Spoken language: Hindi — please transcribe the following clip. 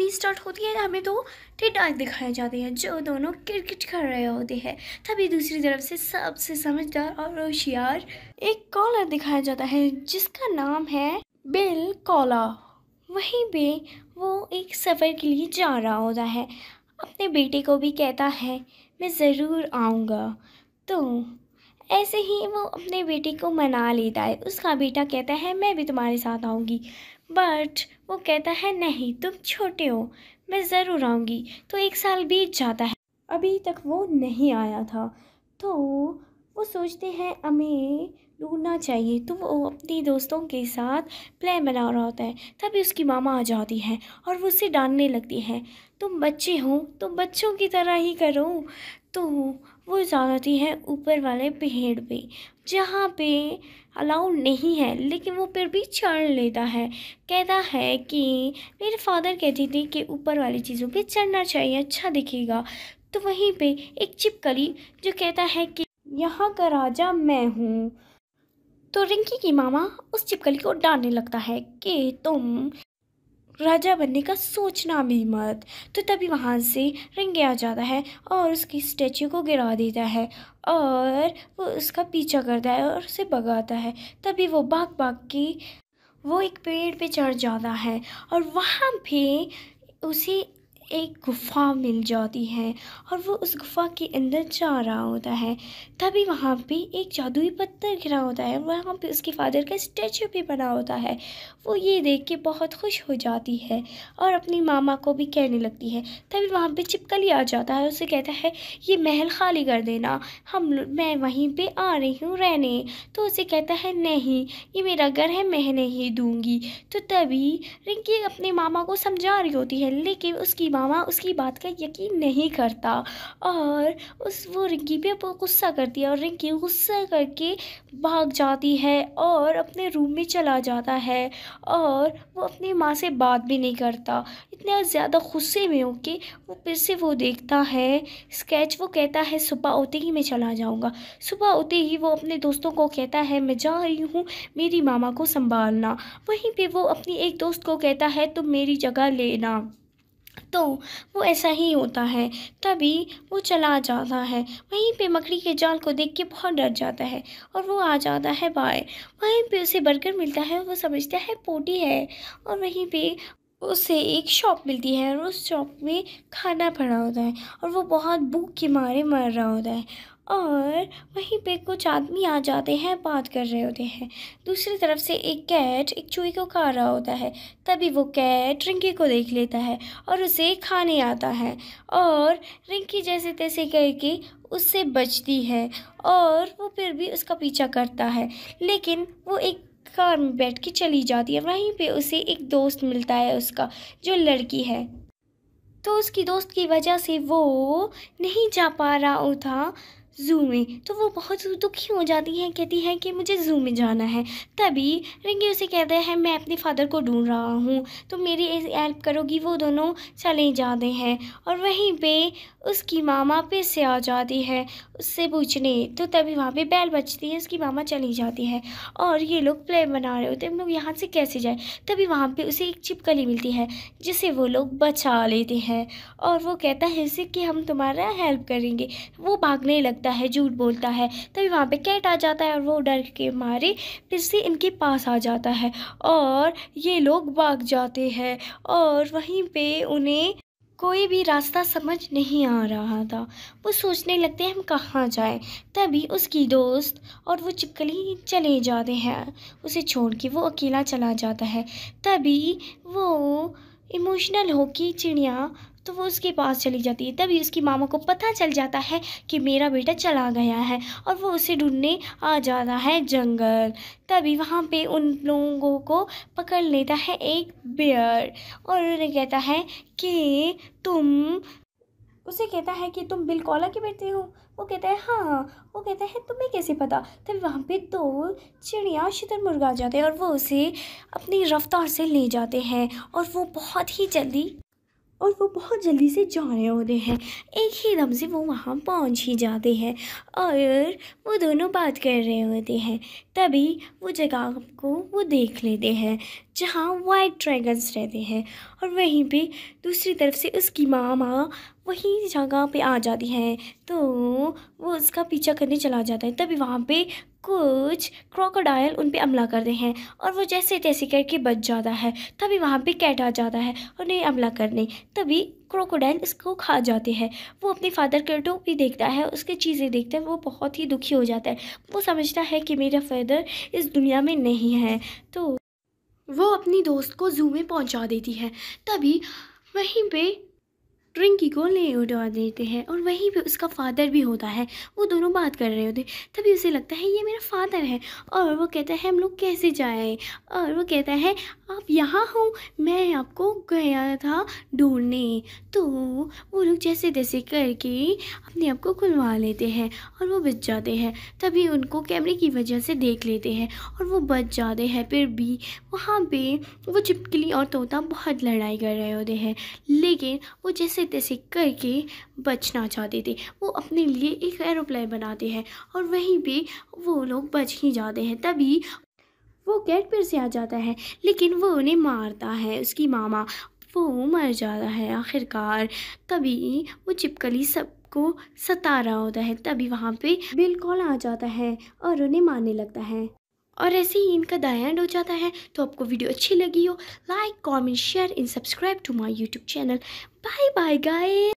मूवी स्टार्ट होती है हमें तो दो टिटाक दिखाए जाते हैं जो दोनों क्रिकेट कर रहे होते हैं तभी दूसरी तरफ से सबसे समझदार और होशियार एक कॉलर दिखाया जाता है जिसका नाम है बिल कॉला वहीं पे वो एक सफ़र के लिए जा रहा होता है अपने बेटे को भी कहता है मैं ज़रूर आऊँगा तो ऐसे ही वो अपने बेटे को मना लेता है उसका बेटा कहता है मैं भी तुम्हारे साथ आऊँगी बट वो कहता है नहीं तुम छोटे हो मैं ज़रूर आऊँगी तो एक साल बीत जाता है अभी तक वो नहीं आया था तो वो सोचते हैं हमें ढूंढना चाहिए तो वो अपने दोस्तों के साथ प्लान बना रहा होता है तभी उसकी मामा आ जाती है और वो उसे डांटने लगती है तुम बच्चे हो तो बच्चों की तरह ही करो तो वो जाती है ऊपर वाले पेड़ पे जहाँ पे अलाउड नहीं है लेकिन वो फिर भी चढ़ लेता है कहता है कि मेरे फादर कहते थे कि ऊपर वाली चीज़ों पे चढ़ना चाहिए अच्छा दिखेगा तो वहीं पे एक चिपकली जो कहता है कि यहाँ का राजा मैं हूँ तो रिंकी की मामा उस चिपकली को डांटने लगता है कि तुम राजा बनने का सोचना भी मत तो तभी वहाँ से रिंगे आ जाता है और उसकी स्टैचू को गिरा देता है और वो उसका पीछा करता है और उसे भगाता है तभी वो भाग भाग के वो एक पेड़ पे चढ़ जाता है और वहाँ भी उसे एक गुफ़ा मिल जाती है और वो उस गुफ़ा के अंदर जा रहा होता है तभी वहाँ पे एक जादुई पत्थर गिरा होता है वहाँ पे उसके फादर का स्टैचू भी बना होता है वो ये देख के बहुत खुश हो जाती है और अपनी मामा को भी कहने लगती है तभी वहाँ पे चिपकली आ जाता है उसे कहता है ये महल खाली कर देना हम मैं वहीं पर आ रही हूँ रहने तो उसे कहता है नहीं ये मेरा घर है मैं नहीं दूँगी तो तभी रिंकी अपने मामा को समझा रही होती है लेकिन उसकी मामा उसकी बात का यकीन नहीं करता और उस वो रिंकी पे गुस्सा करती है और रिंकी गुस्सा करके भाग जाती है और अपने रूम में चला जाता है और वो अपनी माँ से बात भी नहीं करता इतना ज़्यादा गुस्से में हो के वो फिर से वो देखता है स्केच वो कहता है सुबह होते ही मैं चला जाऊँगा सुबह होते ही वो अपने दोस्तों को कहता है मैं जा रही हूँ मेरी मामा को संभालना वहीं पे वो अपनी एक दोस्त को कहता है तुम मेरी जगह लेना तो वो ऐसा ही होता है तभी वो चला जाता है वहीं पे मकड़ी के जाल को देख के बहुत डर जाता है और वो आ जाता है बाहर वहीं पे उसे बर्गर मिलता है वो समझता है पोटी है और वहीं पे उसे एक शॉप मिलती है और उस शॉप में खाना पड़ा होता है और वो बहुत भूख के मारे मर रहा होता है और वहीं पे कुछ आदमी आ जाते हैं बात कर रहे होते हैं दूसरी तरफ से एक कैट एक चूही को खा रहा होता है तभी वो कैट रिंकी को देख लेता है और उसे खाने आता है और रिंकी जैसे तैसे करके उससे बचती है और वो फिर भी उसका पीछा करता है लेकिन वो एक कार में बैठ के चली जाती है वहीं पे उसे एक दोस्त मिलता है उसका जो लड़की है तो उसकी दोस्त की वजह से वो नहीं जा पा रहा था ज़ू में तो वो बहुत दुखी हो जाती है कहती है कि मुझे ज़ू में जाना है तभी रिंगे उसे कहते हैं मैं अपने फादर को ढूंढ रहा हूँ तो मेरी हेल्प करोगी वो दोनों चले जाते हैं और वहीं पे उसकी मामा फिर से आ जाती है उससे पूछने तो तभी वहाँ पे बैल बचती है उसकी मामा चली जाती है और ये लोग प्ले बना रहे होते हैं हम लोग यहाँ से कैसे जाए तभी वहाँ पर उसे एक चिपकली मिलती है जिसे वो लोग बचा लेते हैं और वो कहता है उसे कि हम तुम्हारा हेल्प करेंगे वो भागने लगता बोलता है झूठ बोलता है तभी वहाँ पे कैट आ जाता है और वो डर के मारे फिर से इनके पास आ जाता है और ये लोग भाग जाते हैं और वहीं पे उन्हें कोई भी रास्ता समझ नहीं आ रहा था वो सोचने लगते हैं हम कहाँ जाएं तभी उसकी दोस्त और वो चिपकली चले जाते हैं उसे छोड़ के वो अकेला चला जाता है तभी वो इमोशनल हो कि चिड़िया तो वो उसके पास चली जाती है तभी उसकी मामा को पता चल जाता है कि मेरा बेटा चला गया है और वो उसे ढूंढने आ जाता है जंगल तभी वहाँ पे उन लोगों को पकड़ लेता है एक बेयर और उन्हें कहता है कि तुम उसे कहता है कि तुम बिलकौला के बेटे हो वो कहता है हाँ, हाँ। वो कहता है तुम्हें कैसे पता तब वहाँ पे दो चिड़िया शितर मुर्गा जाते हैं और वो उसे अपनी रफ्तार से ले जाते हैं और वो बहुत ही जल्दी और वो बहुत जल्दी से जा रहे होते हैं एक ही दम से वो वहाँ पहुँच ही जाते हैं और वो दोनों बात कर रहे होते हैं तभी वो जगह को वो देख लेते हैं जहाँ वाइट ड्रैगन्स रहते हैं और वहीं पे दूसरी तरफ से उसकी मामा वही जगह पे आ जाती है तो वो उसका पीछा करने चला जाता है तभी वहाँ पे कुछ क्रोकोडाइल उन पर हमला करते हैं और वो जैसे तैसे करके बच जाता है तभी वहाँ पे कैट आ जाता है उन्हें हमला करने तभी क्रोकोडाइल इसको खा जाते हैं वो अपने फादर के भी देखता है उसके चीज़ें देखता है वो बहुत ही दुखी हो जाता है वो समझता है कि मेरा फादर इस दुनिया में नहीं है तो वो अपनी दोस्त को जू में पहुँचा देती है तभी वहीं पे ट्रिंकी को ले उठा देते हैं और वहीं पे उसका फादर भी होता है वो दोनों बात कर रहे होते तभी उसे लगता है ये मेरा फादर है और वो कहता है हम लोग कैसे जाएं और वो कहता है आप यहाँ हो मैं आपको गया था ढूंढने तो वो लोग जैसे तैसे करके अपने आप को खुलवा लेते हैं और वो बच जाते हैं तभी उनको कैमरे की वजह से देख लेते हैं और वो बच जाते हैं फिर भी वहाँ पर वो चिपकली और तोता बहुत लड़ाई कर रहे होते हैं लेकिन वो जैसे તે સિક્કઈ કી بچના જાતી થી વો અપને લિયે એક એરોપ્લેન બનાતે હે ઓર વહી ભી વો લોગ બચહી જાતે હે તભી વો કેક પર સે આ જાતા હે લેકિન વો ઉને મારતા હે ઉસકી મામા વો મર જાતા હે આખિરકાર તભી વો ચિપકલી સબકો સતા રહા હોતા હે તભી વહા પર બિલકુલ આ જાતા હે ઓર ઉને મારને લગતા હે और ऐसे ही इनका दाया एंड हो जाता है तो आपको वीडियो अच्छी लगी हो like comment share and subscribe to my YouTube channel bye bye guys